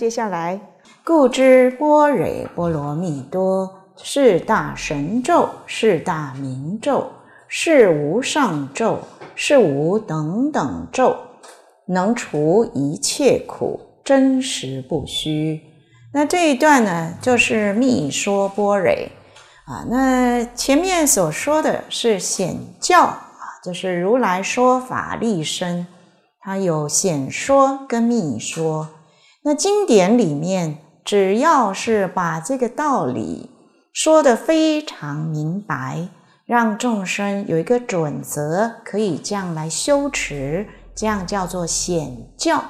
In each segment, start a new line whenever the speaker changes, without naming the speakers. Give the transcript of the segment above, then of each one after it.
接下来，故知般若波罗蜜多是大神咒，是大明咒，是无上咒，是无等等咒，能除一切苦，真实不虚。那这一段呢，就是密说般若啊。那前面所说的是显教啊，就是如来说法立身，它有显说跟密说。那经典里面，只要是把这个道理说得非常明白，让众生有一个准则可以这样来修持，这样叫做显教。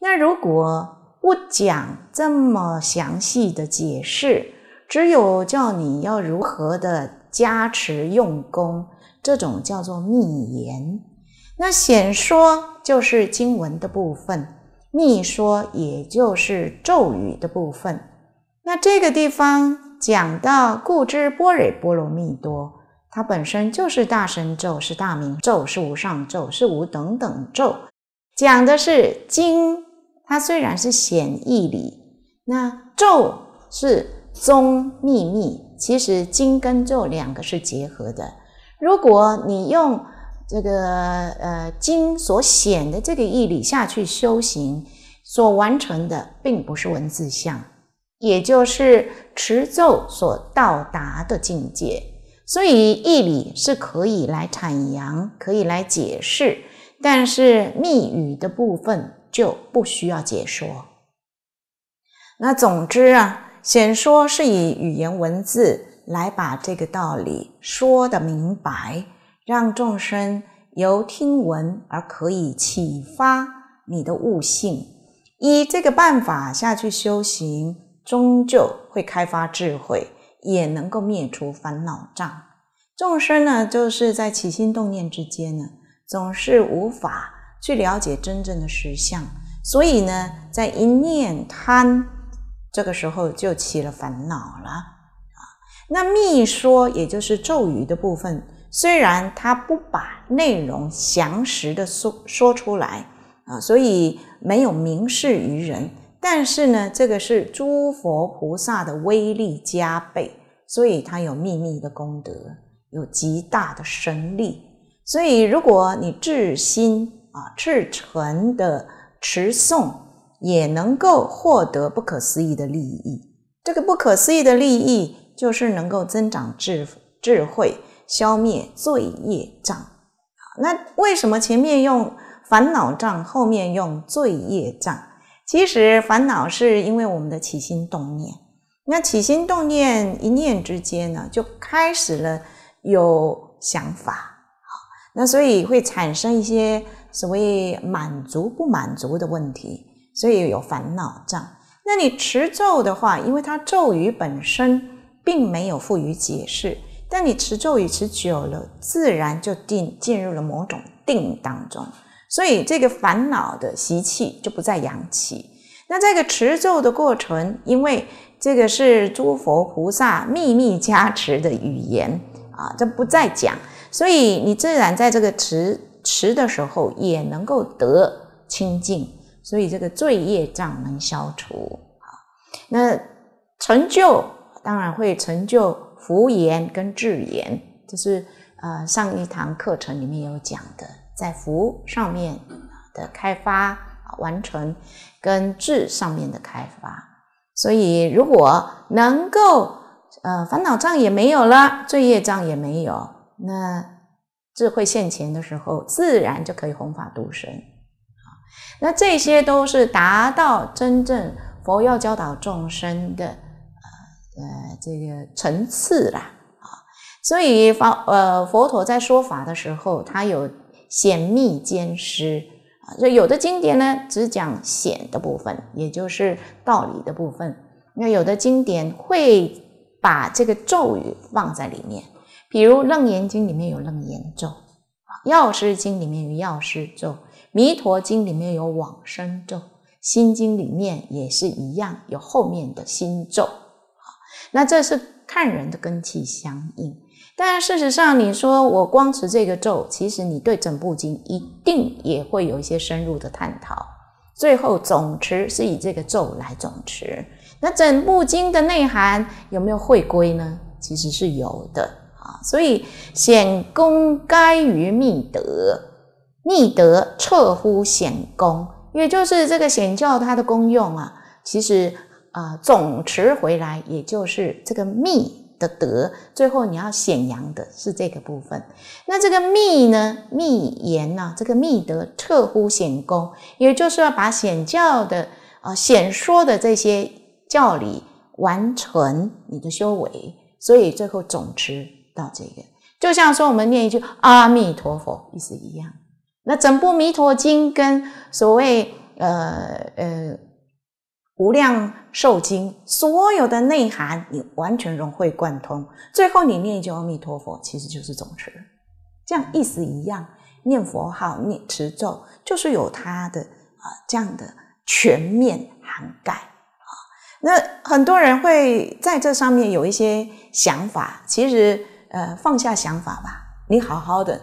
那如果不讲这么详细的解释，只有叫你要如何的加持用功，这种叫做密言。那显说就是经文的部分。密说，也就是咒语的部分。那这个地方讲到故知般若波罗蜜多，它本身就是大神咒，是大明咒，是无上咒，是无等等咒。讲的是经，它虽然是显义理，那咒是宗秘密。其实经跟咒两个是结合的。如果你用这个呃经所显的这个义理下去修行所完成的，并不是文字相，也就是持咒所到达的境界。所以义理是可以来阐扬，可以来解释，但是密语的部分就不需要解说。那总之啊，显说是以语言文字来把这个道理说的明白。让众生由听闻而可以启发你的悟性，以这个办法下去修行，终究会开发智慧，也能够灭除烦恼障。众生呢，就是在起心动念之间呢，总是无法去了解真正的实相，所以呢，在一念贪这个时候就起了烦恼了啊。那密说，也就是咒语的部分。虽然他不把内容详实的说说出来啊，所以没有明示于人，但是呢，这个是诸佛菩萨的威力加倍，所以他有秘密的功德，有极大的神力。所以，如果你至心啊、至诚的持诵，也能够获得不可思议的利益。这个不可思议的利益，就是能够增长智智慧。消灭罪业障啊！那为什么前面用烦恼障，后面用罪业障？其实烦恼是因为我们的起心动念，那起心动念一念之间呢，就开始了有想法啊，那所以会产生一些所谓满足不满足的问题，所以有烦恼障。那你持咒的话，因为它咒语本身并没有赋予解释。但你持咒语持久了，自然就定进入了某种定当中，所以这个烦恼的习气就不再扬起。那这个持咒的过程，因为这个是诸佛菩萨秘密加持的语言啊，这不再讲。所以你自然在这个持持的时候，也能够得清净，所以这个罪业障能消除啊。那成就当然会成就。福言跟智言，就是呃上一堂课程里面有讲的，在福上面的开发完成，跟智上面的开发，所以如果能够呃烦恼障也没有了，罪业障也没有，那智慧现前的时候，自然就可以弘法度生。啊，那这些都是达到真正佛要教导众生的。呃，这个层次啦啊，所以佛呃佛陀在说法的时候，他有显密兼施啊，所以有的经典呢只讲显的部分，也就是道理的部分；那有的经典会把这个咒语放在里面，比如《楞严经》里面有楞严咒，《药师经》里面有药师咒，《弥陀经》里面有往生咒，《心经》里面也是一样，有后面的心咒。那这是看人的根气相应，但然事实上，你说我光持这个咒，其实你对整部经一定也会有一些深入的探讨。最后总持是以这个咒来总持，那整部经的内涵有没有会归呢？其实是有的啊。所以显功该于密德，密德彻乎显功，也就是这个显教它的功用啊，其实。啊，总持回来，也就是这个密的德，最后你要显扬的是这个部分。那这个密呢，密言呢，这个密德特乎显功，也就是要把显教的啊显说的这些教理完成你的修为，所以最后总持到这个，就像说我们念一句阿弥陀佛意思一样。那整部《弥陀经》跟所谓呃呃。无量寿经所有的内涵，你完全融会贯通。最后你念句阿弥陀佛，其实就是总持，这样意思一样。念佛号、念持咒，就是有它的啊这样的全面涵盖啊。那很多人会在这上面有一些想法，其实呃放下想法吧，你好好的，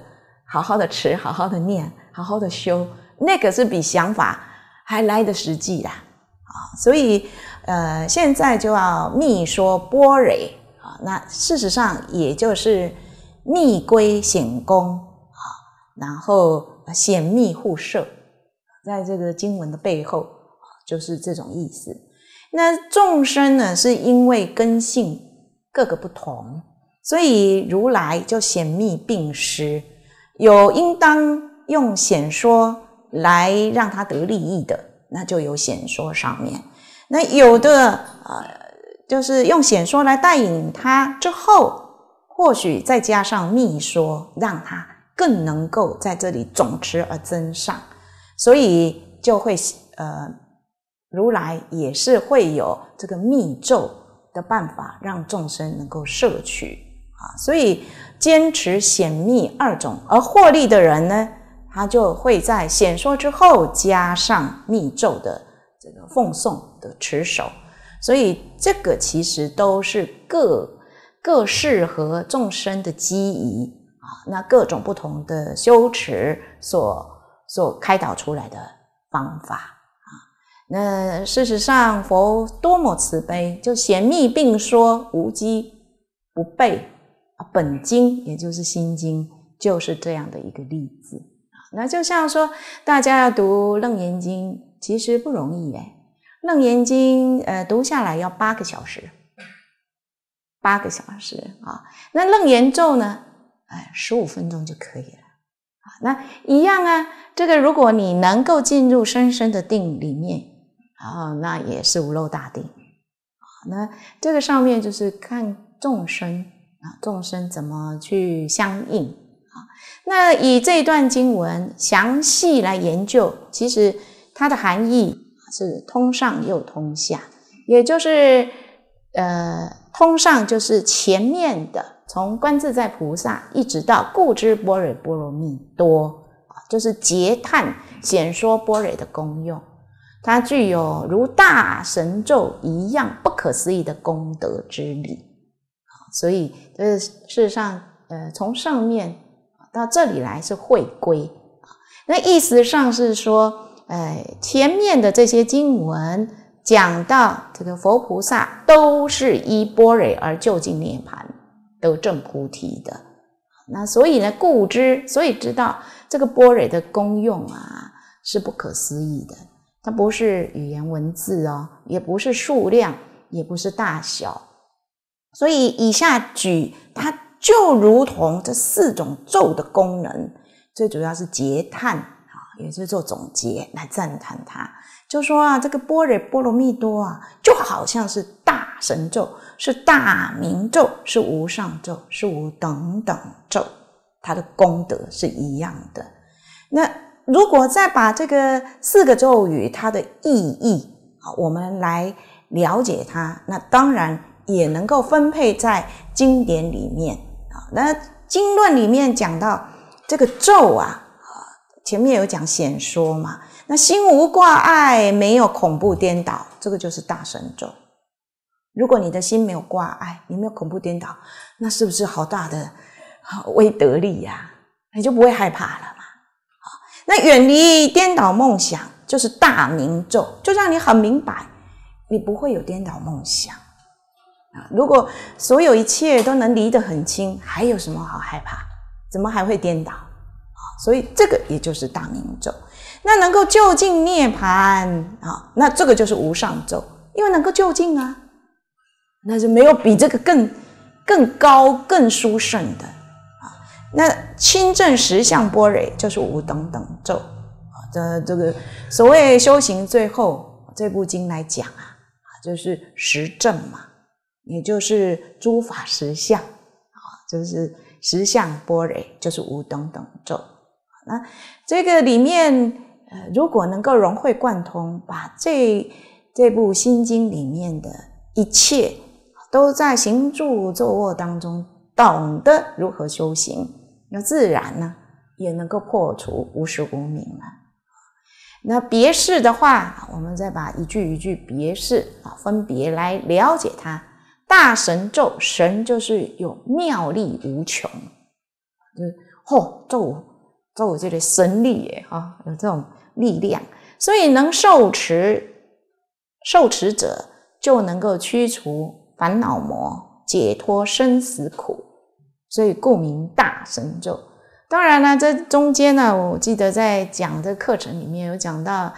好好的持，好好的念，好好的修，那个是比想法还来的实际啦。啊，所以，呃，现在就要密说波蕊啊，那事实上也就是密归显功啊，然后显密互摄，在这个经文的背后，就是这种意思。那众生呢，是因为根性各个不同，所以如来就显密并施，有应当用显说来让他得利益的。那就有显说上面，那有的呃，就是用显说来带引他之后，或许再加上密说，让他更能够在这里总持而增上，所以就会呃，如来也是会有这个密咒的办法，让众生能够摄取啊，所以坚持显密二种而获利的人呢。他就会在显说之后加上密咒的这个奉送的持守，所以这个其实都是各各适和众生的机宜啊，那各种不同的修持所所开导出来的方法啊，那事实上佛多么慈悲，就显密并说无机不备啊，本经也就是心经就是这样的一个例子。那就像说，大家要读《楞严经》，其实不容易哎，《楞严经》呃读下来要八个小时，八个小时啊。那《楞严咒》呢，哎，十五分钟就可以了啊。那一样啊，这个如果你能够进入深深的定里面啊，那也是无漏大定啊。那这个上面就是看众生啊，众生怎么去相应。那以这段经文详细来研究，其实它的含义是通上又通下，也就是呃，通上就是前面的，从观自在菩萨一直到故知般若波罗蜜多啊，就是劫叹显说般若的功用，它具有如大神咒一样不可思议的功德之力啊，所以这事实上呃，从上面。到这里来是会归那意思上是说，哎，前面的这些经文讲到这个佛菩萨都是依波雷而究竟涅盘，都正菩提的。那所以呢，故知所以知道这个波雷的功用啊，是不可思议的。它不是语言文字哦，也不是数量，也不是大小。所以以下举它。就如同这四种咒的功能，最主要是结叹啊，也是做总结来赞叹它。就说啊，这个波若波罗蜜多啊，就好像是大神咒，是大明咒，是无上咒，是无等等咒，它的功德是一样的。那如果再把这个四个咒语它的意义，我们来了解它，那当然也能够分配在经典里面。那经论里面讲到这个咒啊，前面有讲显说嘛。那心无挂碍，没有恐怖颠倒，这个就是大神咒。如果你的心没有挂碍，你没有恐怖颠倒，那是不是好大的威德力呀？你就不会害怕了嘛。那远离颠倒梦想，就是大明咒，就让你很明白，你不会有颠倒梦想。如果所有一切都能离得很清，还有什么好害怕？怎么还会颠倒？啊，所以这个也就是大明咒。那能够就近涅槃啊，那这个就是无上咒，因为能够就近啊，那是没有比这个更更高、更殊胜的啊。那清正实相波罗，就是无等等咒啊。这这个所谓修行，最后这部经来讲啊，就是实证嘛。也就是诸法实相，啊，就是实相波雷，就是无等等咒。那这个里面，呃，如果能够融会贯通，把这这部心经里面的一切，都在行住坐卧当中懂得如何修行，那自然呢，也能够破除无始无明了。那别释的话，我们再把一句一句别释啊，分别来了解它。大神咒，神就是有妙力无穷，就是吼咒咒这个神力耶啊，有这种力量，所以能受持受持者就能够驱除烦恼魔，解脱生死苦，所以故名大神咒。当然呢，这中间呢，我记得在讲的课程里面有讲到，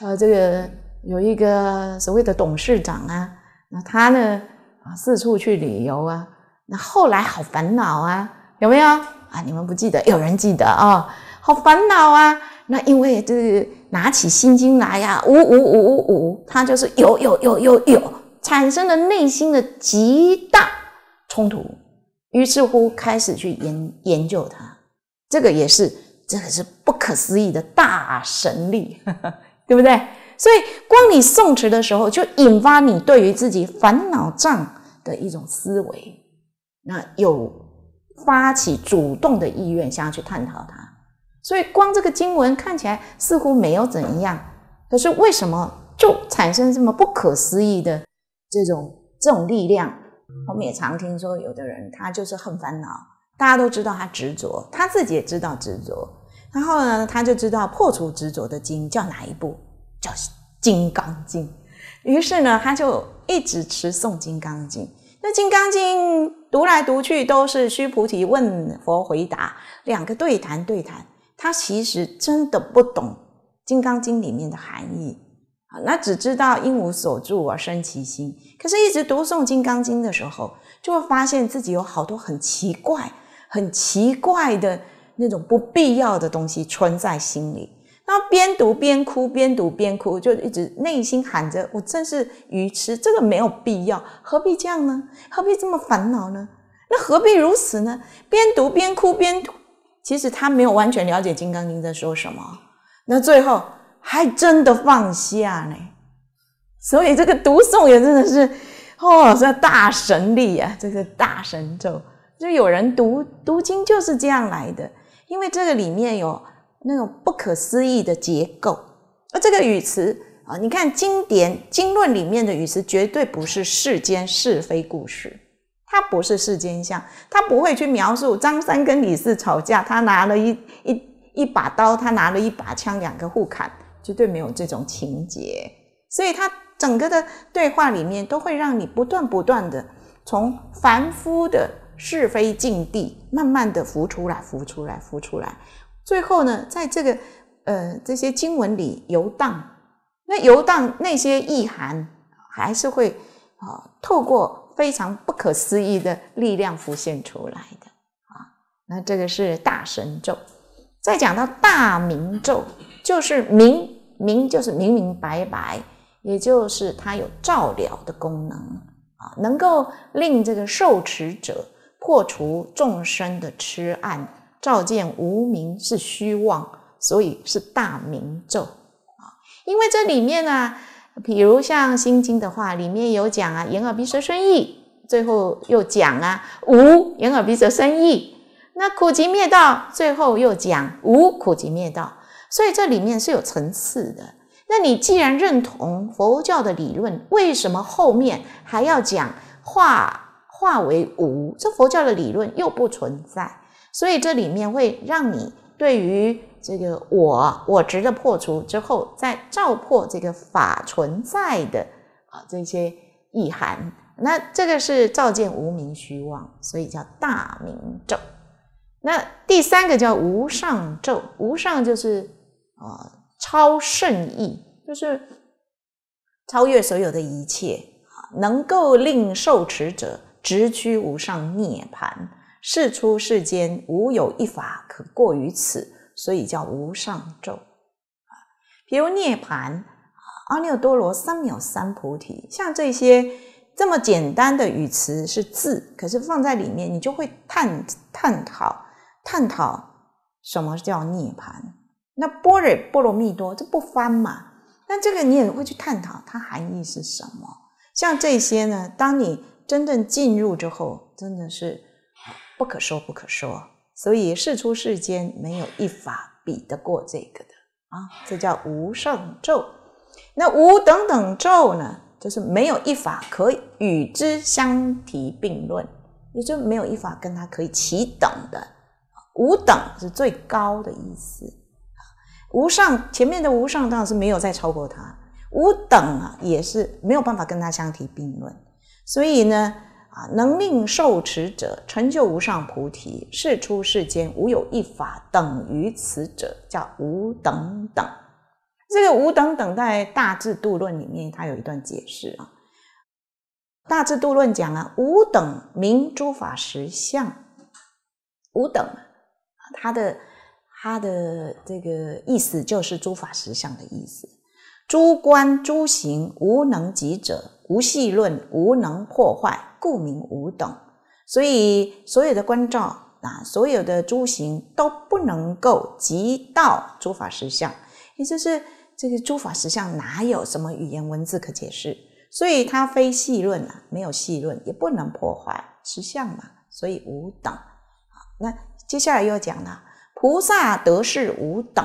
呃，这个有一个所谓的董事长啊，那他呢？啊，四处去旅游啊，那后来好烦恼啊，有没有啊？你们不记得，有人记得啊？好烦恼啊！那因为就是拿起心经来呀，呜呜呜呜呜，它就是有有有有有，产生了内心的极大冲突，于是乎开始去研研究它，这个也是，这个是不可思议的大神力，对不对？所以，光你诵持的时候，就引发你对于自己烦恼障的一种思维，那有发起主动的意愿想要去探讨它。所以，光这个经文看起来似乎没有怎样，可是为什么就产生这么不可思议的这种这种力量？我们也常听说，有的人他就是恨烦恼，大家都知道他执着，他自己也知道执着，然后呢，他就知道破除执着的经叫哪一部。叫《金刚经》，于是呢，他就一直持诵《金刚经》。那《金刚经》读来读去都是须菩提问佛回答，两个对谈对谈。他其实真的不懂《金刚经》里面的含义啊，那只知道应无所住而生其心。可是，一直读诵《金刚经》的时候，就会发现自己有好多很奇怪、很奇怪的那种不必要的东西存在心里。那边读边哭，边读边哭，就一直内心喊着：“我真是愚痴，这个没有必要，何必这样呢？何必这么烦恼呢？那何必如此呢？”边读边哭边，其实他没有完全了解《金刚经》在说什么。那最后还真的放下呢。所以这个读诵也真的是，哦，这大神力啊，这个大神咒。就有人读读经就是这样来的，因为这个里面有。那种不可思议的结构，而这个语词啊，你看经典经论里面的语词，绝对不是世间是非故事，它不是世间相，它不会去描述张三跟李四吵架，他拿了一一一把刀，他拿了一把枪，两个互砍，绝对没有这种情节。所以，他整个的对话里面都会让你不断不断的从凡夫的是非境地，慢慢的浮出来，浮出来，浮出来。最后呢，在这个呃这些经文里游荡，那游荡那些意涵还是会啊透过非常不可思议的力量浮现出来的啊。那这个是大神咒。再讲到大明咒，就是明明就是明明白白，也就是它有照料的功能啊，能够令这个受持者破除众生的痴暗。照见无明是虚妄，所以是大明咒啊。因为这里面呢，比如像《心经》的话，里面有讲啊，眼耳鼻舌身意，最后又讲啊，无眼耳鼻舌身意。那苦集灭道，最后又讲无苦集灭道。所以这里面是有层次的。那你既然认同佛教的理论，为什么后面还要讲化化为无？这佛教的理论又不存在？所以这里面会让你对于这个“我我执”得破除之后，再照破这个法存在的啊这些意涵，那这个是照见无名虚妄，所以叫大明咒。那第三个叫无上咒，无上就是啊超圣意，就是超越所有的一切啊，能够令受持者直趋无上涅槃。事出世间，无有一法可过于此，所以叫无上咒。啊，比如涅盘阿耨多罗三藐三菩提，像这些这么简单的语词是字，可是放在里面，你就会探探讨探讨什么叫涅盘。那般若波罗蜜多，这不翻嘛？那这个你也会去探讨它含义是什么？像这些呢，当你真正进入之后，真的是。不可说，不可说，所以世出世间没有一法比得过这个的啊，这叫无上咒。那无等等咒呢，就是没有一法可与之相提并论，也就没有一法跟它可以齐等的。无等是最高的意思。无上前面的无上当然是没有再超过它，无等啊也是没有办法跟它相提并论，所以呢。啊，能令受持者成就无上菩提，是出世间无有一法等于此者，叫无等等。这个无等等在《大智度论》里面，它有一段解释啊，《大智度论》讲啊，无等名诸法实相，无等，它的它的这个意思就是诸法实相的意思。诸观诸行无能及者，无细论，无能破坏，故名无等。所以所有的观照啊，所有的诸行都不能够及到诸法实相。也就是这个诸法实相哪有什么语言文字可解释？所以它非细论啊，没有细论，也不能破坏实相嘛。所以无等。那接下来要讲了，菩萨得是无等，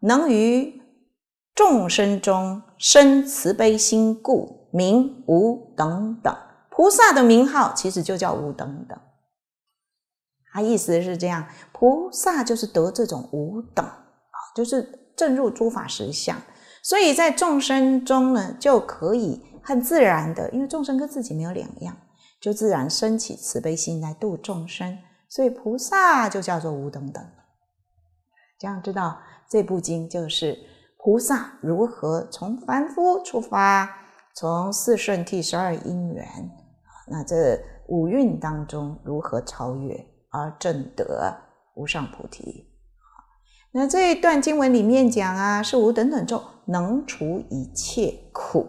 能于。众生中生慈悲心故名无等等菩萨的名号，其实就叫无等等。他意思是这样：菩萨就是得这种无等啊，就是正入诸法实相。所以在众生中呢，就可以很自然的，因为众生跟自己没有两样，就自然升起慈悲心来度众生。所以菩萨就叫做无等等。这样知道这部经就是。菩萨如何从凡夫出发，从四顺替十二因缘啊？那这五蕴当中如何超越而证得无上菩提？那这一段经文里面讲啊，是无等等咒能除一切苦。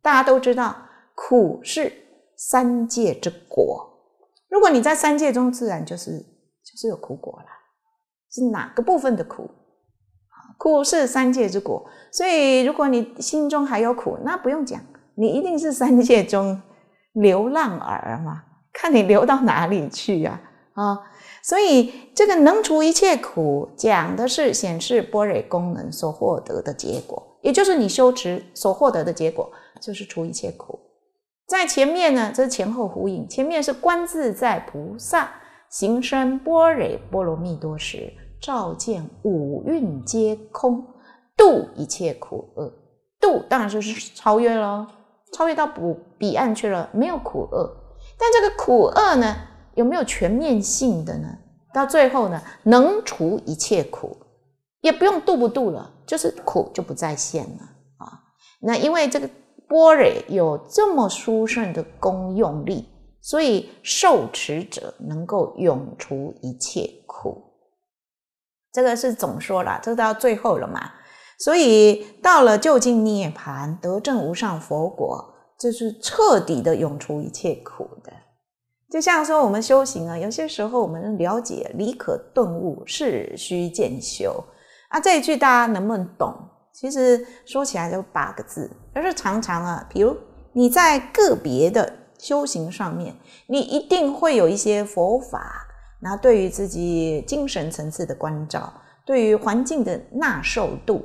大家都知道，苦是三界之果。如果你在三界中，自然就是就是有苦果了。是哪个部分的苦？苦是三界之果。所以如果你心中还有苦，那不用讲，你一定是三界中流浪儿嘛。看你流到哪里去呀？啊，所以这个能除一切苦，讲的是显示般若功能所获得的结果，也就是你修持所获得的结果，就是除一切苦。在前面呢，这是前后呼应，前面是观自在菩萨行深般若波罗蜜多时。照见五蕴皆空，度一切苦厄。度当然就是超越了，超越到不彼岸去了，没有苦厄。但这个苦厄呢，有没有全面性的呢？到最后呢，能除一切苦，也不用度不度了，就是苦就不在线了啊。那因为这个波蕊有这么殊胜的功用力，所以受持者能够永除一切苦。这个是总说了，这到最后了嘛，所以到了究竟涅槃，得证无上佛果，这是彻底的永除一切苦的。就像说我们修行啊，有些时候我们了解理可顿悟，事须渐修啊，这一句大家能不能懂？其实说起来就八个字，就是常常啊，比如你在个别的修行上面，你一定会有一些佛法。那对于自己精神层次的关照，对于环境的耐受度，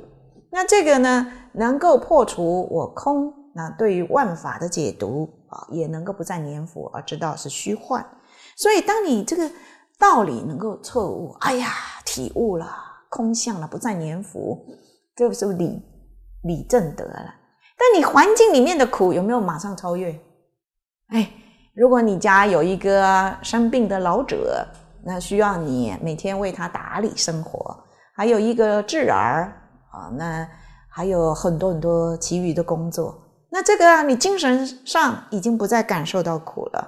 那这个呢，能够破除我空，那对于万法的解读啊，也能够不再粘附而知道是虚幻。所以，当你这个道理能够彻悟，哎呀，体悟了空相了，不再粘附，这个时候理理正得了。但你环境里面的苦有没有马上超越？哎，如果你家有一个生病的老者。那需要你每天为他打理生活，还有一个智儿啊，那还有很多很多其余的工作。那这个啊，你精神上已经不再感受到苦了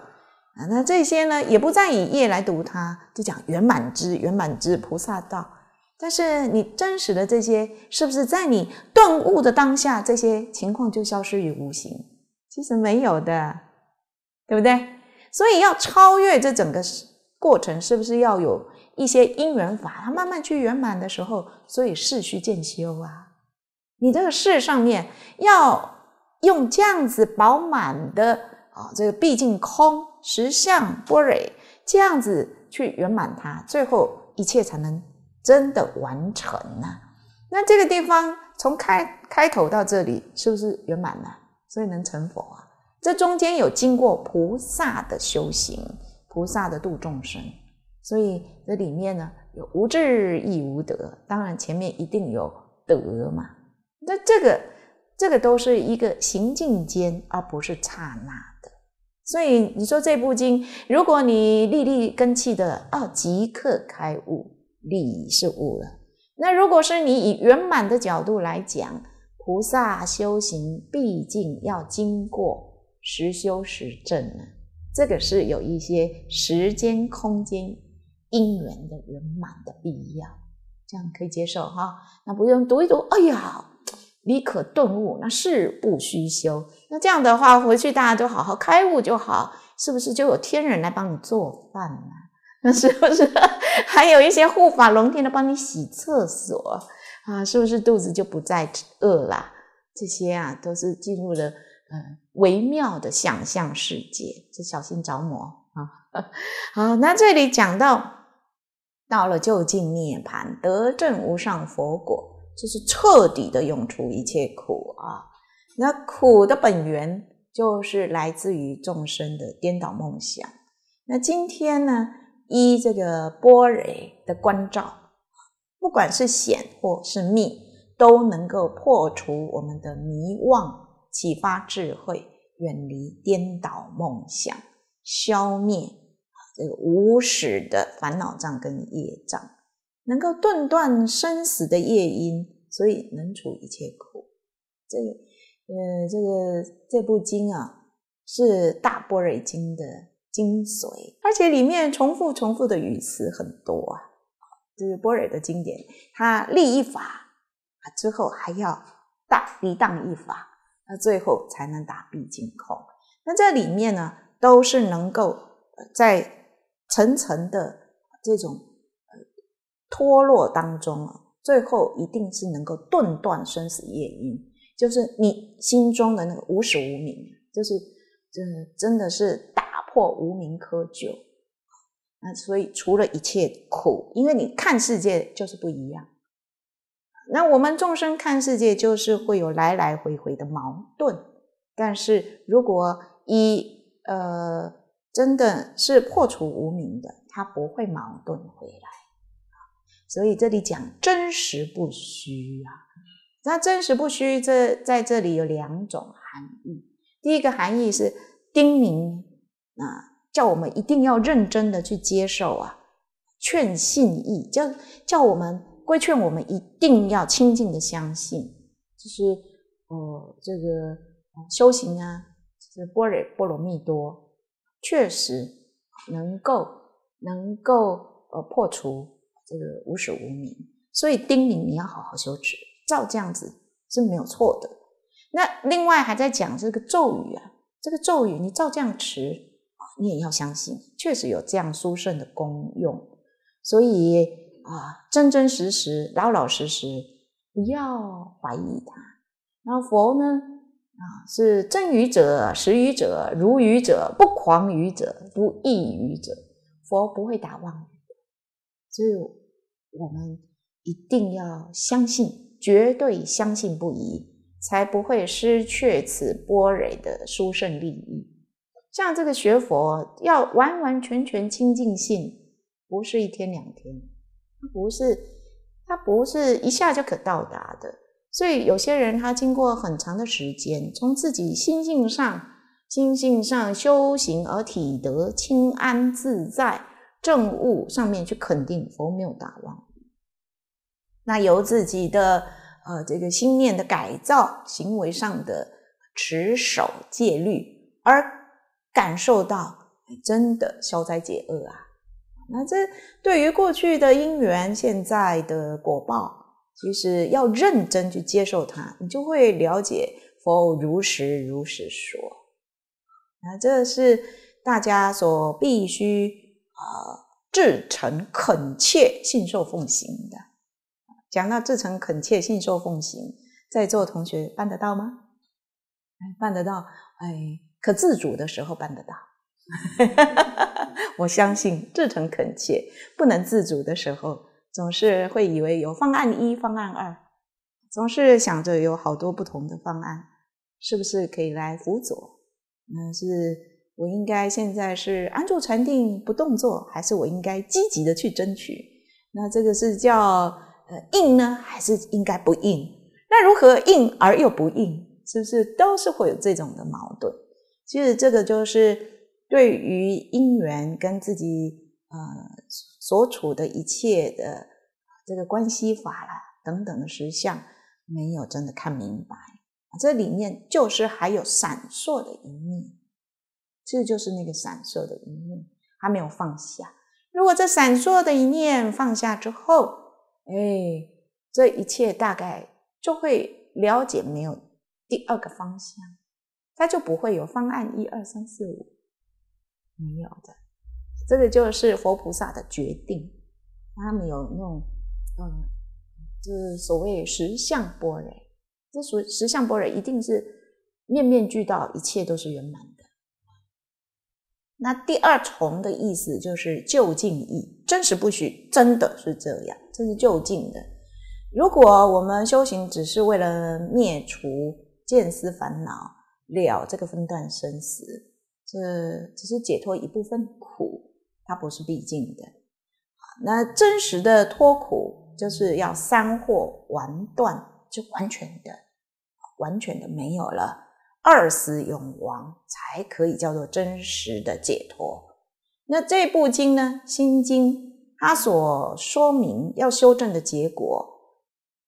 啊。那这些呢，也不再以业来读，它，就讲圆满之圆满之菩萨道。但是你真实的这些，是不是在你顿悟的当下，这些情况就消失于无形？其实没有的，对不对？所以要超越这整个。过程是不是要有一些因缘法，它慢慢去圆满的时候，所以事需渐修啊。你这个事上面要用这样子饱满的啊，这个毕竟空实相波蕊这样子去圆满它，最后一切才能真的完成呢。那这个地方从开开头到这里，是不是圆满了？所以能成佛啊？这中间有经过菩萨的修行。菩萨的度众生，所以这里面呢有无智亦无德，当然前面一定有德嘛。那这个这个都是一个行进间，而不是刹那的。所以你说这部经，如果你立立根气的哦，即刻开悟，理是悟了。那如果是你以圆满的角度来讲，菩萨修行毕竟要经过实修实证啊。这个是有一些时间、空间、因缘的圆满的必要，这样可以接受哈。那不用读一读，哎呀，理可顿悟，那事不虚修。那这样的话，回去大家就好好开悟就好，是不是就有天人来帮你做饭呢？那是不是还有一些护法龙天的帮你洗厕所啊？是不是肚子就不再饿啦？这些啊，都是进入了。嗯，微妙的想象世界，就小心着魔啊！好，那这里讲到到了究竟涅槃，得证无上佛果，这是彻底的永除一切苦啊！那苦的本源就是来自于众生的颠倒梦想。那今天呢，依这个波雷的关照，不管是显或是密，都能够破除我们的迷妄。启发智慧，远离颠倒梦想，消灭啊这个无始的烦恼障跟业障，能够顿断生死的业因，所以能除一切苦。这个，呃，这个这部经啊是大般若经的精髓，而且里面重复重复的语词很多啊，就是般若的经典，它立一法啊之后还要大立当一法。那最后才能打闭经孔，那这里面呢，都是能够在层层的这种呃脱落当中啊，最后一定是能够顿断生死业因，就是你心中的那个无始无明，就是真真的是打破无明窠臼啊，所以除了一切苦，因为你看世界就是不一样。那我们众生看世界，就是会有来来回回的矛盾。但是如果一呃，真的是破除无明的，它不会矛盾回来啊。所以这里讲真实不虚啊。那真实不虚，这在这里有两种含义。第一个含义是叮咛啊，叫我们一定要认真的去接受啊，劝信义，叫叫我们。规劝我们一定要清净的相信，就是呃这个修行啊，就是波若波罗蜜多，确实能够能够呃破除这个无始无明，所以叮咛你要好好修持，照这样子是没有错的。那另外还在讲这个咒语啊，这个咒语你照这样持你也要相信，确实有这样殊胜的功用，所以。啊，真真实实、老老实实，不要怀疑他。然后佛呢，啊，是真愚者、实愚者、如愚者、不狂愚者、不异愚者，佛不会打妄语的。所以，我们一定要相信，绝对相信不疑，才不会失去此波蕊的殊胜利益。像这个学佛，要完完全全清净性，不是一天两天。不是，它不是一下就可到达的。所以有些人他经过很长的时间，从自己心性上、心性上修行而体得清安自在、正悟上面去肯定佛没有大王，那由自己的呃这个心念的改造、行为上的持守戒律而感受到，真的消灾解厄啊。那这对于过去的因缘，现在的果报，其实要认真去接受它，你就会了解佛如实如实说。那这是大家所必须啊，至诚恳切信受奉行的。讲到至诚恳切信受奉行，在座同学办得到吗？哎，办得到。哎，可自主的时候办得到。我相信至诚恳切，不能自主的时候，总是会以为有方案一、方案二，总是想着有好多不同的方案，是不是可以来辅佐？那是我应该现在是安住传定不动作，还是我应该积极的去争取？那这个是叫呃应呢，还是应该不应？那如何应而又不应？是不是都是会有这种的矛盾？其实这个就是。对于因缘跟自己呃所处的一切的这个关系法啦等等的实相，没有真的看明白，这里面就是还有闪烁的一面，这就是那个闪烁的一面，还没有放下。如果这闪烁的一面放下之后，哎，这一切大概就会了解，没有第二个方向，他就不会有方案一二三四五。没有的，这个就是佛菩萨的决定。他们有那种，嗯，就是所谓实相般若，这属实相般若一定是面面俱到，一切都是圆满的。那第二重的意思就是就近意，真实不虚，真的是这样，这是就近的。如果我们修行只是为了灭除见思烦恼，了这个分段生死。呃，只是解脱一部分苦，它不是必经的那真实的脱苦，就是要三或完断，就完全的、完全的没有了，二死永亡，才可以叫做真实的解脱。那这部经呢，《心经》，它所说明要修正的结果，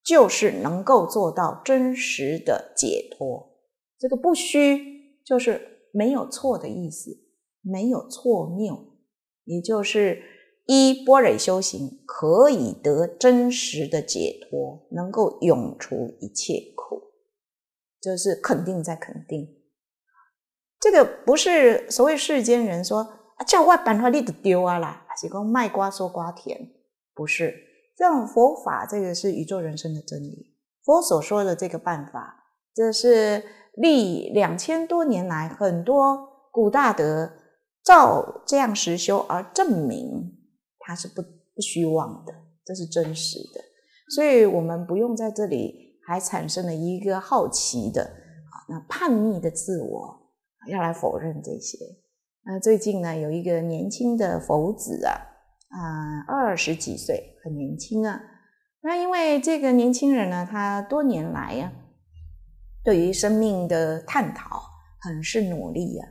就是能够做到真实的解脱。这个不虚，就是。没有错的意思，没有错谬，也就是依般若修行可以得真实的解脱，能够永除一切苦，就是肯定在肯定。这个不是所谓世间人说啊，叫外板法你都丢啊啦，是讲卖瓜说瓜甜，不是这种佛法，这个是宇宙人生的真理。佛所说的这个办法，这是。历两千多年来，很多古大德照这样实修而证明，他是不不虚妄的，这是真实的。所以，我们不用在这里还产生了一个好奇的啊，那叛逆的自我要来否认这些。那最近呢，有一个年轻的佛子啊，啊，二十几岁，很年轻啊。那因为这个年轻人呢，他多年来呀。对于生命的探讨很是努力呀，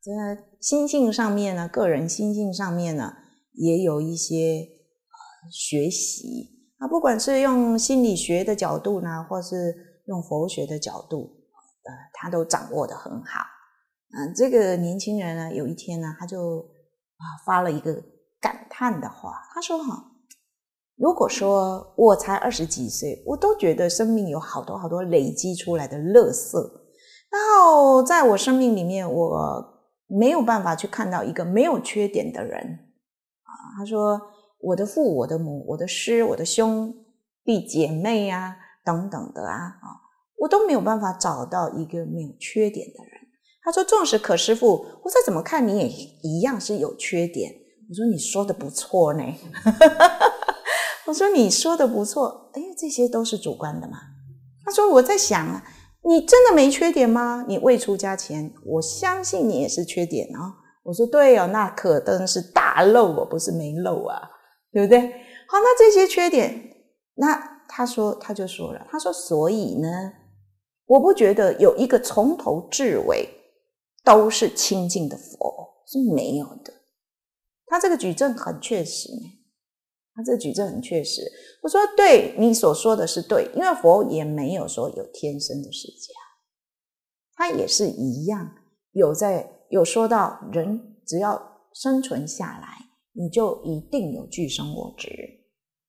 在心性上面呢，个人心性上面呢，也有一些啊学习。啊，不管是用心理学的角度呢，或是用佛学的角度，呃，他都掌握的很好。嗯，这个年轻人呢，有一天呢，他就啊发了一个感叹的话，他说哈。如果说我才二十几岁，我都觉得生命有好多好多累积出来的乐色。然后在我生命里面，我没有办法去看到一个没有缺点的人啊。他说：“我的父，我的母，我的师，我的兄弟姐妹啊，等等的啊，啊，我都没有办法找到一个没有缺点的人。”他说：“纵使可师傅，我再怎么看你也一样是有缺点。”我说：“你说的不错呢。”我说你说的不错，哎，这些都是主观的嘛。他说我在想啊，你真的没缺点吗？你未出家前，我相信你也是缺点啊。我说对哦，那可真是大漏哦，不是没漏啊，对不对？好，那这些缺点，那他说他就说了，他说所以呢，我不觉得有一个从头至尾都是清净的佛是没有的。他这个举证很确实。他这举证很确实，我说对你所说的是对，因为佛也没有说有天生的世家，他也是一样有在有说到人只要生存下来，你就一定有具生我执。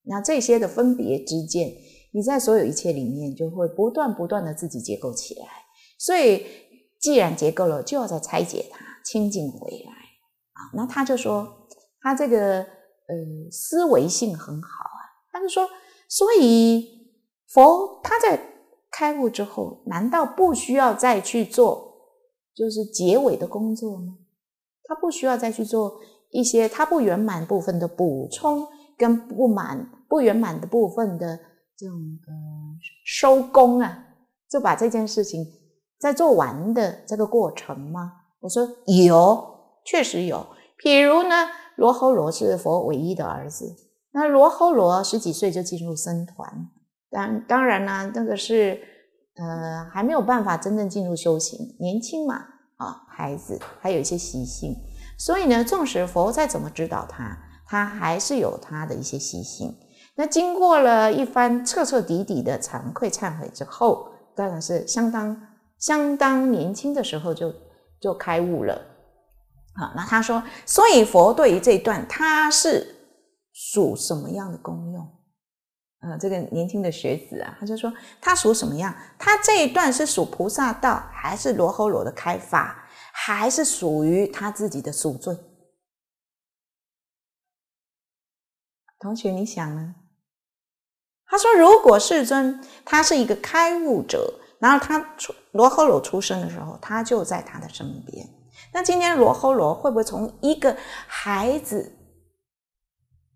那这些的分别之见，你在所有一切里面就会不断不断的自己结构起来，所以既然结构了，就要再拆解它，清净回来啊。那他就说他这个。呃，思维性很好啊。他是说，所以佛他在开悟之后，难道不需要再去做就是结尾的工作吗？他不需要再去做一些他不圆满部分的补充，跟不满不圆满的部分的这种呃收工啊，就把这件事情在做完的这个过程吗？我说有，确实有。比如呢？罗侯罗是佛唯一的儿子。那罗侯罗十几岁就进入僧团，当当然呢，那个是呃还没有办法真正进入修行，年轻嘛啊，孩子还有一些习性，所以呢，纵使佛再怎么指导他，他还是有他的一些习性。那经过了一番彻彻底底的惭愧忏悔之后，当然是相当相当年轻的时候就就开悟了。啊，那他说，所以佛对于这一段，他是属什么样的功用？呃，这个年轻的学子啊，他就说，他属什么样？他这一段是属菩萨道，还是罗睺罗的开发，还是属于他自己的赎罪？同学，你想呢？他说，如果世尊他是一个开悟者，然后他出罗睺罗出生的时候，他就在他的身边。那今天罗睺罗会不会从一个孩子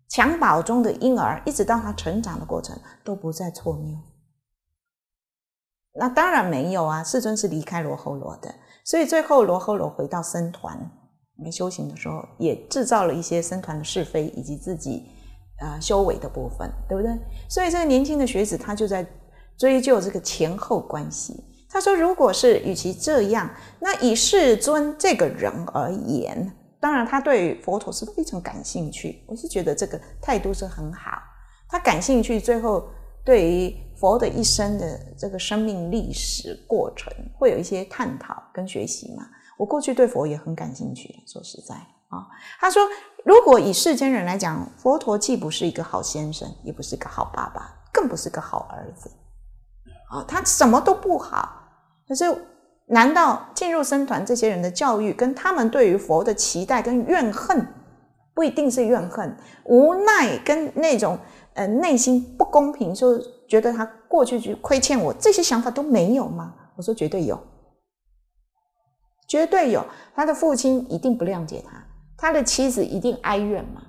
襁褓中的婴儿，一直到他成长的过程，都不再错谬？那当然没有啊！世尊是离开罗睺罗的，所以最后罗睺罗回到僧团没修行的时候，也制造了一些僧团的是非以及自己啊修为的部分，对不对？所以这个年轻的学子他就在追究这个前后关系。他说：“如果是与其这样，那以世尊这个人而言，当然他对佛陀是非常感兴趣。我是觉得这个态度是很好。他感兴趣，最后对于佛的一生的这个生命历史过程，会有一些探讨跟学习嘛？我过去对佛也很感兴趣。说实在啊，他说，如果以世间人来讲，佛陀既不是一个好先生，也不是一个好爸爸，更不是个好儿子。啊，他什么都不好。”可是，难道进入僧团这些人的教育，跟他们对于佛的期待跟怨恨，不一定是怨恨、无奈跟那种呃内心不公平，说觉得他过去去亏欠我，这些想法都没有吗？我说绝对有，绝对有。他的父亲一定不谅解他，他的妻子一定哀怨嘛，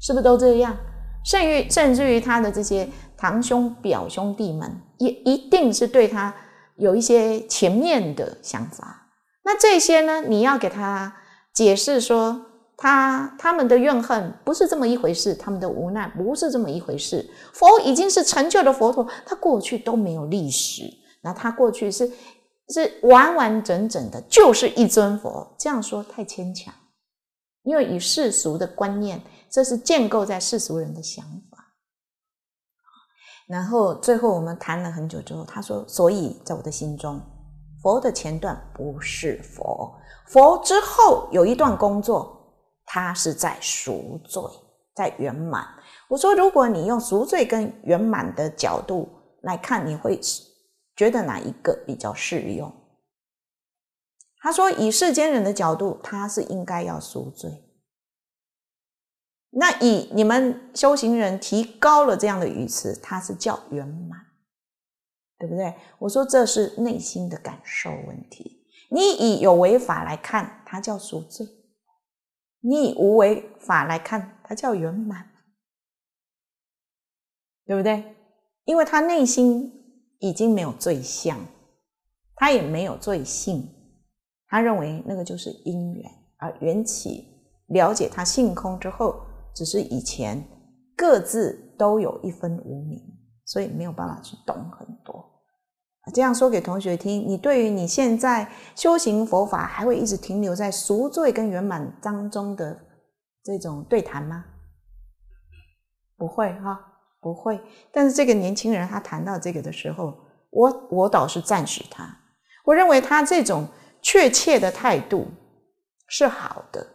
是不是都这样？甚于甚至于他的这些堂兄表兄弟们，也一定是对他。有一些前面的想法，那这些呢？你要给他解释说，他他们的怨恨不是这么一回事，他们的无奈不是这么一回事。佛已经是成就的佛陀，他过去都没有历史，那他过去是是完完整整的，就是一尊佛。这样说太牵强，因为以世俗的观念，这是建构在世俗人的想法。然后最后我们谈了很久之后，他说：“所以在我的心中，佛的前段不是佛，佛之后有一段工作，他是在赎罪，在圆满。”我说：“如果你用赎罪跟圆满的角度来看，你会觉得哪一个比较适用？”他说：“以世间人的角度，他是应该要赎罪。”那以你们修行人提高了这样的语词，它是叫圆满，对不对？我说这是内心的感受问题。你以有为法来看，它叫赎罪；你以无为法来看，它叫圆满，对不对？因为他内心已经没有罪相，他也没有罪性，他认为那个就是因缘而缘起。了解他性空之后。只是以前各自都有一分无名，所以没有办法去懂很多。这样说给同学听，你对于你现在修行佛法，还会一直停留在赎罪跟圆满当中的这种对谈吗？不会哈，不会。但是这个年轻人，他谈到这个的时候，我我倒是赞许他。我认为他这种确切的态度是好的，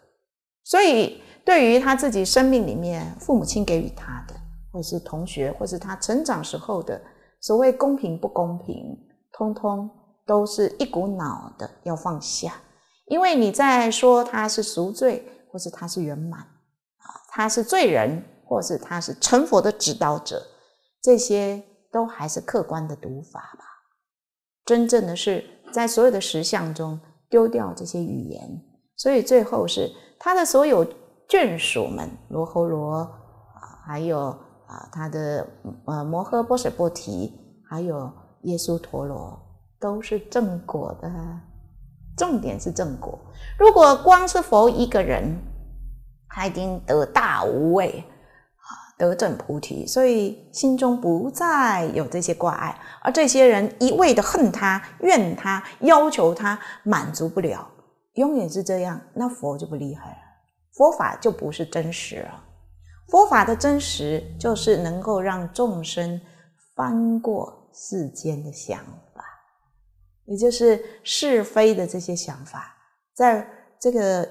所以。对于他自己生命里面父母亲给予他的，或是同学，或是他成长时候的所谓公平不公平，通通都是一股脑的要放下，因为你在说他是赎罪，或是他是圆满，啊，他是罪人，或是他是成佛的指导者，这些都还是客观的读法吧。真正的是在所有的实相中丢掉这些语言，所以最后是他的所有。眷属们，罗侯罗，还有啊，他的呃摩诃波舍波提，还有耶稣陀罗，都是正果的。重点是正果。如果光是佛一个人，他已经得大无畏，啊，得正菩提，所以心中不再有这些挂碍。而这些人一味的恨他、怨他、要求他，满足不了，永远是这样，那佛就不厉害了。佛法就不是真实了。佛法的真实，就是能够让众生翻过世间的想法，也就是是非的这些想法，在这个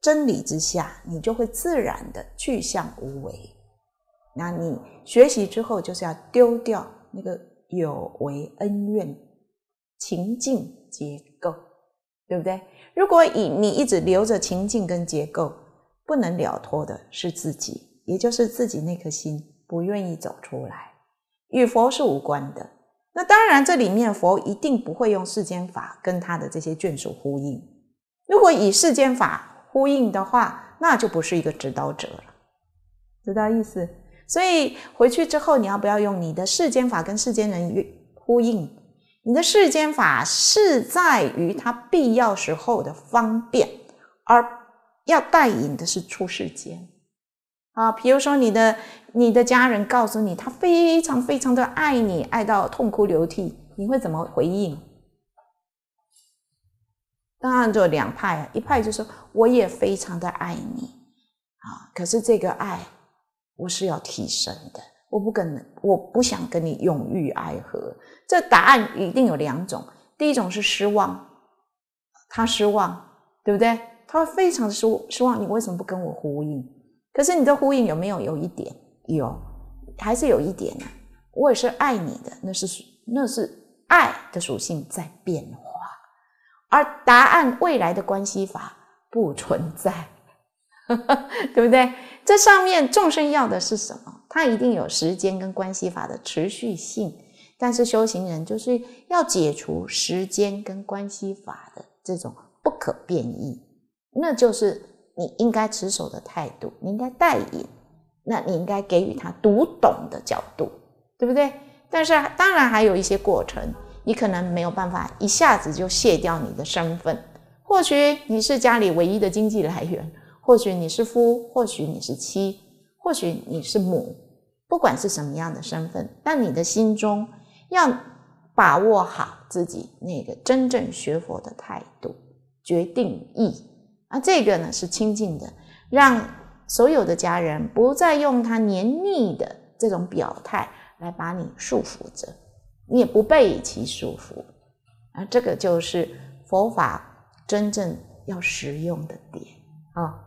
真理之下，你就会自然的去向无为。那你学习之后，就是要丢掉那个有为恩怨情境结构，对不对？如果以你一直留着情境跟结构，不能了脱的是自己，也就是自己那颗心不愿意走出来，与佛是无关的。那当然，这里面佛一定不会用世间法跟他的这些眷属呼应。如果以世间法呼应的话，那就不是一个指导者了，知道意思？所以回去之后，你要不要用你的世间法跟世间人呼应？你的世间法是在于他必要时候的方便，而。要带引的是出世间，啊，比如说你的你的家人告诉你，他非常非常的爱你，爱到痛哭流涕，你会怎么回应？当然，就两派啊，一派就说我也非常的爱你，啊，可是这个爱我是要提升的，我不可能，我不想跟你永浴爱河。这答案一定有两种，第一种是失望，他失望，对不对？他非常的失失望，你为什么不跟我呼应？可是你的呼应有没有有一点？有，还是有一点呢？我也是爱你的，那是那是爱的属性在变化。而答案，未来的关系法不存在，对不对？这上面众生要的是什么？它一定有时间跟关系法的持续性，但是修行人就是要解除时间跟关系法的这种不可变异。那就是你应该持守的态度，你应该代引，那你应该给予他读懂的角度，对不对？但是当然还有一些过程，你可能没有办法一下子就卸掉你的身份。或许你是家里唯一的经济来源，或许你是夫，或许你是妻，或许你是母，不管是什么样的身份，但你的心中要把握好自己那个真正学佛的态度，决定意。啊，这个呢是清净的，让所有的家人不再用它黏腻的这种表态来把你束缚着，你也不被其束缚。啊，这个就是佛法真正要实用的点啊。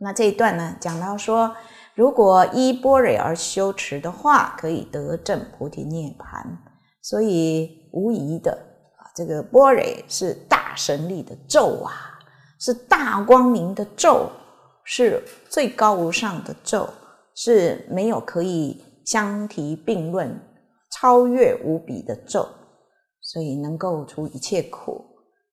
那这一段呢，讲到说，如果依波若而修持的话，可以得证菩提涅盘，所以无疑的啊，这个波若是大神力的咒啊。是大光明的咒，是最高无上的咒，是没有可以相提并论、超越无比的咒，所以能够除一切苦，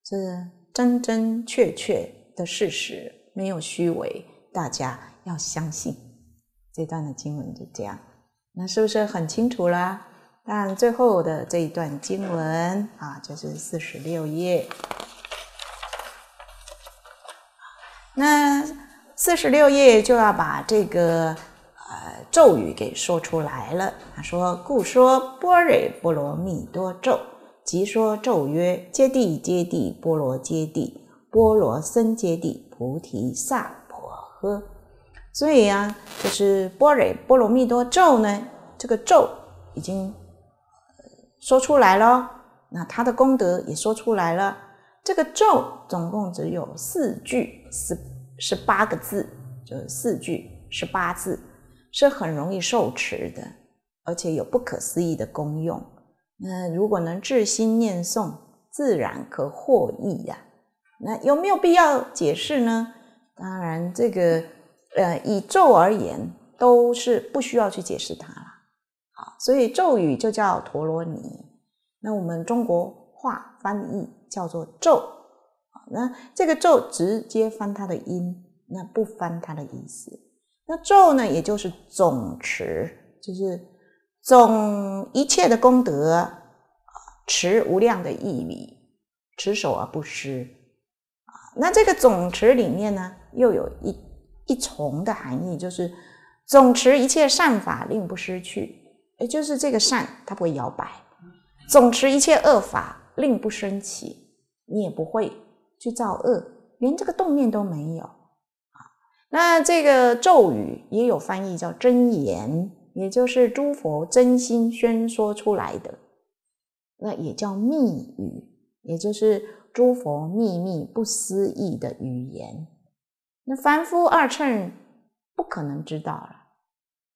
是真真确确的事实，没有虚伪，大家要相信。这段的经文就这样，那是不是很清楚了？但最后的这一段经文啊，就是四十六页。那四十六页就要把这个呃咒语给说出来了。他说：“故说般若波罗蜜多咒，即说咒曰：揭谛揭谛，波罗揭谛，波罗僧揭谛，菩提萨婆诃。”所以啊，就是波若波罗蜜多咒呢，这个咒已经说出来咯，那他的功德也说出来了。这个咒总共只有四句，十十八个字，就是四句十八字，是很容易受持的，而且有不可思议的功用。那如果能至心念诵，自然可获益呀。那有没有必要解释呢？当然，这个呃，以咒而言，都是不需要去解释它了。好，所以咒语就叫陀罗尼。那我们中国话翻译。叫做咒，那这个咒直接翻它的音，那不翻它的意思。那咒呢，也就是总持，就是总一切的功德，持无量的意力，持守而不失。啊，那这个总持里面呢，又有一一重的含义，就是总持一切善法，令不失去，也就是这个善它不会摇摆。总持一切恶法。令不生起，你也不会去造恶，连这个动念都没有啊。那这个咒语也有翻译叫真言，也就是诸佛真心宣说出来的，那也叫密语，也就是诸佛秘密不思议的语言。那凡夫二乘不可能知道了，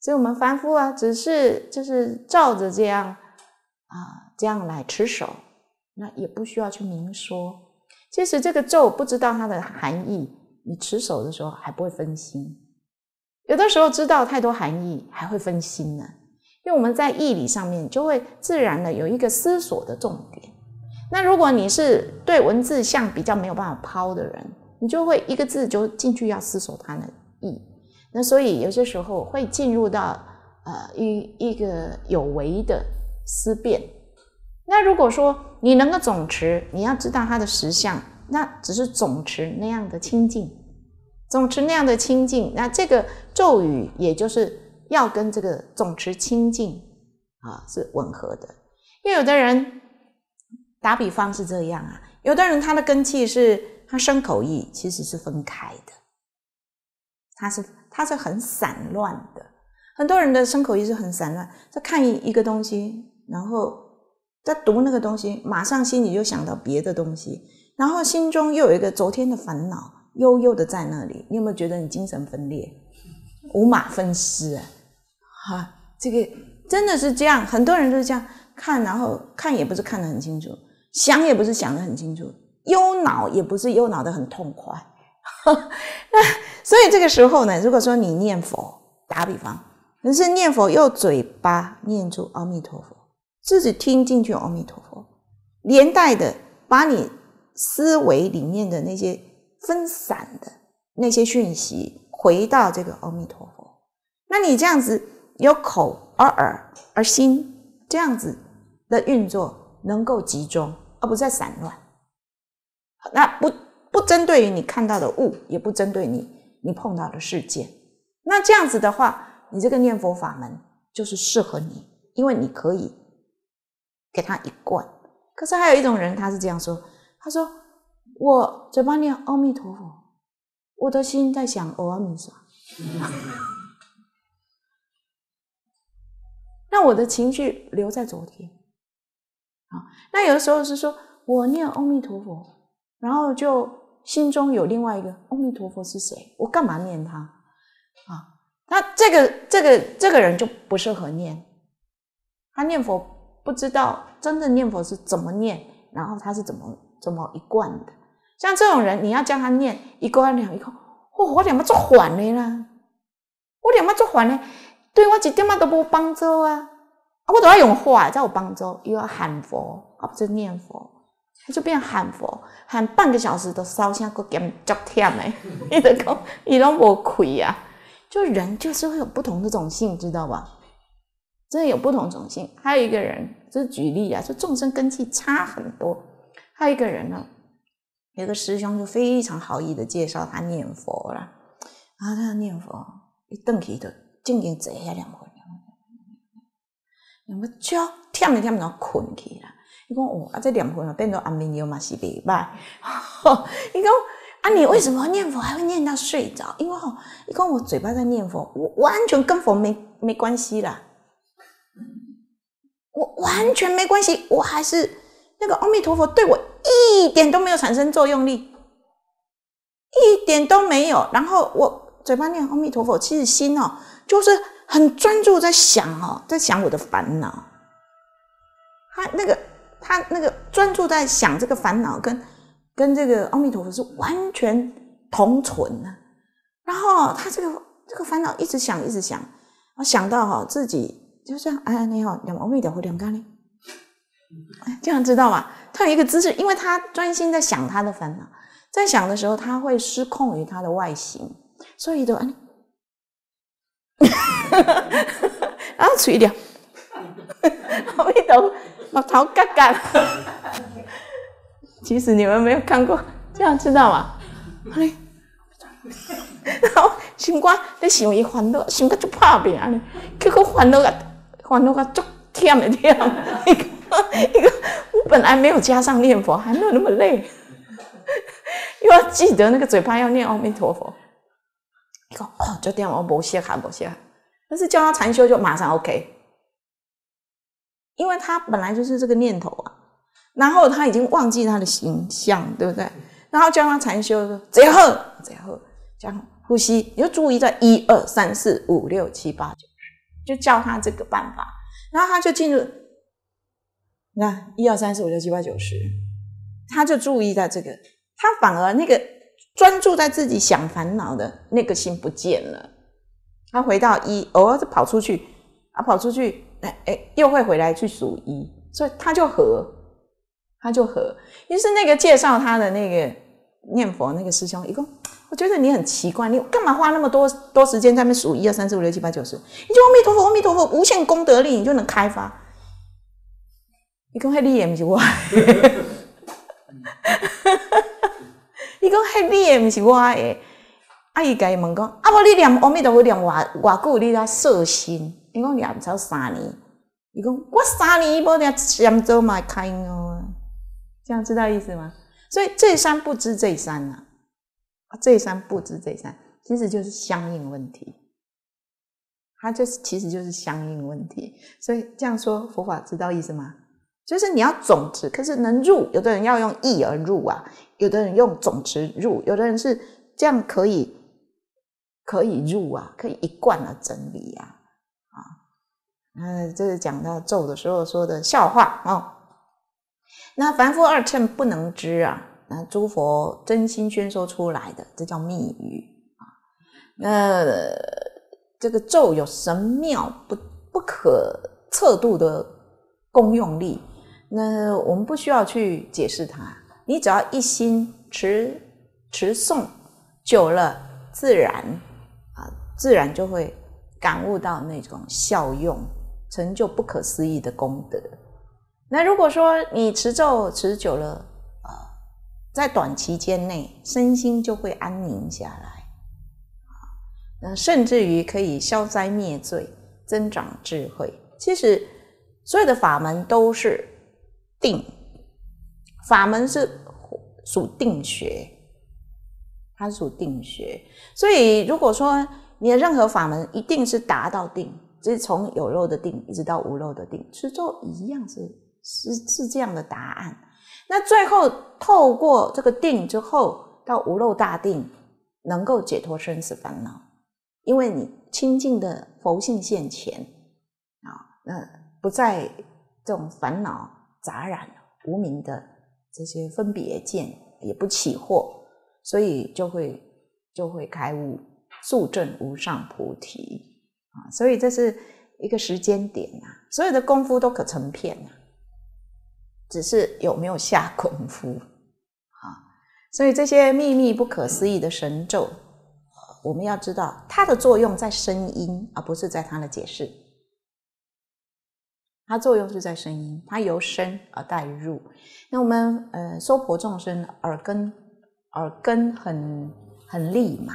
所以我们凡夫啊，只是就是照着这样啊这样来持守。那也不需要去明说。其实这个咒不知道它的含义，你持守的时候还不会分心。有的时候知道太多含义还会分心呢，因为我们在义理上面就会自然的有一个思索的重点。那如果你是对文字像比较没有办法抛的人，你就会一个字就进去要思索它的意。那所以有些时候会进入到呃一一个有为的思辨。那如果说，你能够总持，你要知道它的实相，那只是总持那样的清净，总持那样的清净。那这个咒语，也就是要跟这个总持清净啊是吻合的。因为有的人打比方是这样啊，有的人他的根气是他身口意其实是分开的，他是他是很散乱的。很多人的身口意是很散乱，他看一个东西，然后。在读那个东西，马上心里就想到别的东西，然后心中又有一个昨天的烦恼，悠悠的在那里。你有没有觉得你精神分裂，五马分尸？啊？哈，这个真的是这样，很多人都是这样看，然后看也不是看得很清楚，想也不是想得很清楚，忧恼也不是忧恼的很痛快。那所以这个时候呢，如果说你念佛，打比方，你是念佛用嘴巴念出阿弥陀佛。自己听进去，阿弥陀佛，连带的把你思维里面的那些分散的那些讯息，回到这个阿弥陀佛。那你这样子，有口而耳而心这样子的运作，能够集中，而不再散乱。那不不针对于你看到的物，也不针对你你碰到的事件。那这样子的话，你这个念佛法门就是适合你，因为你可以。给他一罐。可是还有一种人，他是这样说：“他说我嘴巴念阿弥陀佛，我的心在想，阿弥陀。”那我的情绪留在昨天。啊，那有的时候是说我念阿弥陀佛，然后就心中有另外一个阿弥陀佛是谁？我干嘛念他？啊，那这个这个这个人就不适合念，他念佛。不知道真的念佛是怎么念，然后他是怎么怎么一贯的？像这种人，你要教他念一勾两一口，我我点么做缓的啦？我点么做缓的？对我一点嘛都不帮助啊！啊，我都要用话叫我帮助，又要喊佛，啊，是念佛，他就变喊佛，喊半个小时都烧香，够兼脚舔的，一 直讲，伊拢无亏啊！就人就是会有不同的这种性，知道吧？这有不同种性，还有一个人，这是举例啊，说众生根基差很多。还有一个人呢，有个师兄就非常好意的介绍他念佛了。然后他念佛一瞪起都静静坐下两分钟，两分钟，两分钟，两分钟。你不觉，忝也忝困起了。伊讲哦，啊这两分钟变做安眠药嘛是袂歹。你 讲啊，你为什么念佛还会念到睡着？因为吼，伊讲我嘴巴在念佛，我完全跟佛没没关系了。我完全没关系，我还是那个阿弥陀佛，对我一点都没有产生作用力，一点都没有。然后我嘴巴念阿弥陀佛，其实心哦，就是很专注在想哦，在想我的烦恼。他那个他那个专注在想这个烦恼，跟跟这个阿弥陀佛是完全同存的。然后他这个这个烦恼一直想一直想，我想到哈自己。就这样，哎，你好，两毛米的胡椒干呢？这样知道吗？他有一个姿势，因为他专心在想他的烦恼，在想的时候，他会失控于他的外形，所以就安尼，啊，吹掉，毛米豆，把头嘎嘎。其实你们没有看过，这样知道吗？好然后，心肝在想伊烦恼，心肝就怕病安尼，结果烦恼个。哇！那 个就跳跳，一个一个，我本来没有加上念佛，还没有那么累，又要记得那个嘴巴要念阿弥陀佛，一个哦，就跳我不歇哈，不歇。但是叫他禅修就马上 OK，因为他本来就是这个念头啊，然后他已经忘记他的形象，对不对？然后叫他禅修，说：，只要喝，喝，这样呼吸，你就注意在一二三四五六七八九。就教他这个办法，然后他就进入，你看一二三四五六七八九十，他就注意到这个，他反而那个专注在自己想烦恼的那个心不见了，他回到一，偶尔就跑出去，啊跑出去，哎哎又会回来去数一，所以他就和，他就和，于是那个介绍他的那个念佛那个师兄一共。我觉得你很奇怪，你干嘛花那么多多时间在那数一二三四五六七八九十？你就阿弥陀佛，阿弥陀佛，无限功德力，你就能开发。你讲，那你也不是我。你讲，那你也不是我的。阿姨家问讲，阿婆你念阿弥陀佛念外外久？你那色心？你讲念了三年？你讲我三年，我念三周嘛开哦？这样知道意思吗？所以这三不知这三啊。这三不知，这三其实就是相应问题，它就是其实就是相应问题。所以这样说佛法知道意思吗？就是你要总持，可是能入。有的人要用意而入啊，有的人用总持入，有的人是这样可以可以入啊，可以一贯的真理啊啊。那这是讲到咒的时候说的笑话哦。那凡夫二乘不能知啊。那诸佛真心宣说出来的，这叫密语啊。那这个咒有神妙不不可测度的功用力，那我们不需要去解释它。你只要一心持持诵，久了自然啊，自然就会感悟到那种效用，成就不可思议的功德。那如果说你持咒持久了，在短期间内，身心就会安宁下来，啊，那甚至于可以消灾灭罪、增长智慧。其实，所有的法门都是定，法门是属定学，它属定学。所以，如果说你的任何法门，一定是达到定，就是从有漏的定一直到无漏的定，是都一样，是是是这样的答案。那最后透过这个定之后，到无漏大定，能够解脱生死烦恼，因为你清净的佛性现前啊，那不再这种烦恼杂染无名的这些分别见也不起惑，所以就会就会开悟，助证无上菩提啊，所以这是一个时间点啊，所有的功夫都可成片啊。只是有没有下功夫啊？所以这些秘密、不可思议的神咒，我们要知道它的作用在声音，而不是在它的解释。它作用是在声音，它由声而带入。那我们呃，娑婆众生耳根耳根很很利嘛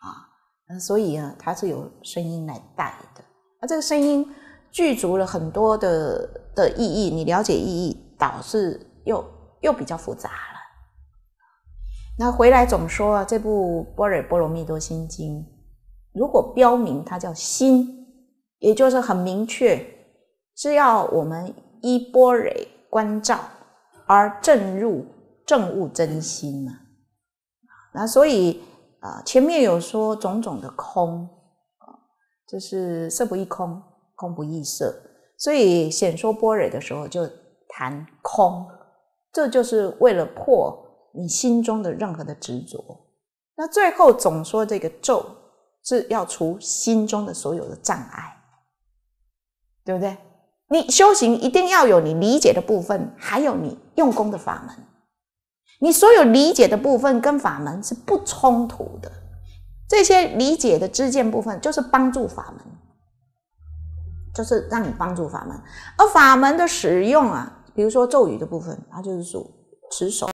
啊，所以啊，它是由声音来带的。而这个声音具足了很多的的意义，你了解意义。导是又又比较复杂了。那回来总说啊，这部《波若波罗蜜多心经》，如果标明它叫心，也就是很明确，是要我们依波雷关照而证入正悟真心嘛？那所以啊，前面有说种种的空，就是色不异空，空不异色，所以显说波若的时候就。谈空，这就是为了破你心中的任何的执着。那最后总说这个咒是要除心中的所有的障碍，对不对？你修行一定要有你理解的部分，还有你用功的法门。你所有理解的部分跟法门是不冲突的，这些理解的知见部分就是帮助法门，就是让你帮助法门，而法门的使用啊。比如说咒语的部分，它就是持守。